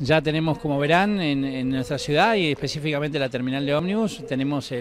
Ya tenemos, como verán, en, nuestra ciudad y específicamente la terminal de ómnibus, tenemos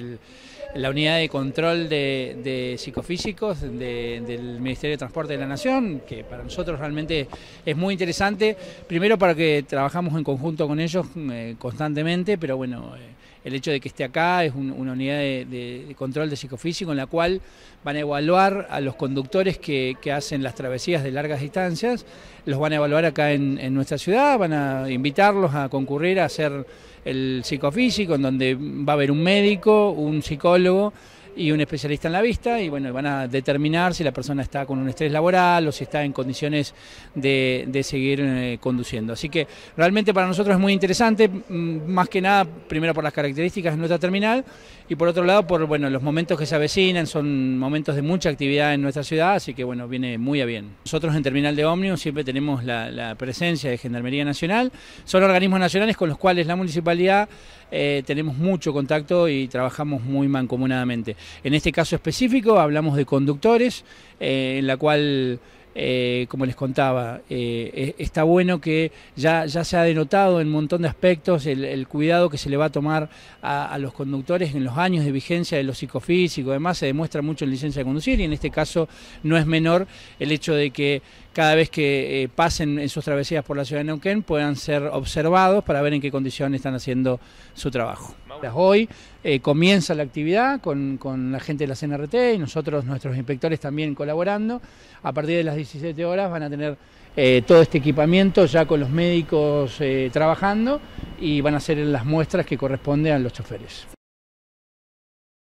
la unidad de control de, psicofísicos del Ministerio de Transporte de la Nación, que para nosotros realmente es muy interesante, primero para que trabajamos en conjunto con ellos eh, constantemente, pero bueno, eh, el hecho de que esté acá es una unidad de, control de psicofísico en la cual van a evaluar a los conductores que, hacen las travesías de largas distancias, los van a evaluar acá en, en, nuestra ciudad, van a invitarlos a concurrir a hacer el psicofísico, en donde va a haber un médico, un psicólogo, y un especialista en la vista y bueno, van a determinar si la persona está con un estrés laboral o si está en condiciones de, seguir eh, conduciendo. Así que realmente para nosotros es muy interesante, mm, más que nada, primero por las características de nuestra terminal y por otro lado por bueno, los momentos que se avecinan, son momentos de mucha actividad en nuestra ciudad, así que bueno, viene muy a bien. Nosotros en Terminal de Omnium siempre tenemos la, presencia de Gendarmería Nacional, son organismos nacionales con los cuales la municipalidad eh, tenemos mucho contacto y trabajamos muy mancomunadamente. En este caso específico hablamos de conductores, eh, en la cual... Eh, como les contaba, eh, e-, está bueno que ya, se ha denotado en un montón de aspectos el, cuidado que se le va a tomar a, a, los conductores en los años de vigencia de los psicofísicos, además se demuestra mucho en licencia de conducir y en este caso no es menor el hecho de que cada vez que eh, pasen en sus travesías por la ciudad de Neuquén puedan ser observados para ver en qué condiciones están haciendo su trabajo. Hoy eh, comienza la actividad con, la gente de la CNRT y nosotros, nuestros inspectores también colaborando. A partir de las 17 horas van a tener eh, todo este equipamiento ya con los médicos trabajando y van a hacer las muestras que corresponden a los choferes.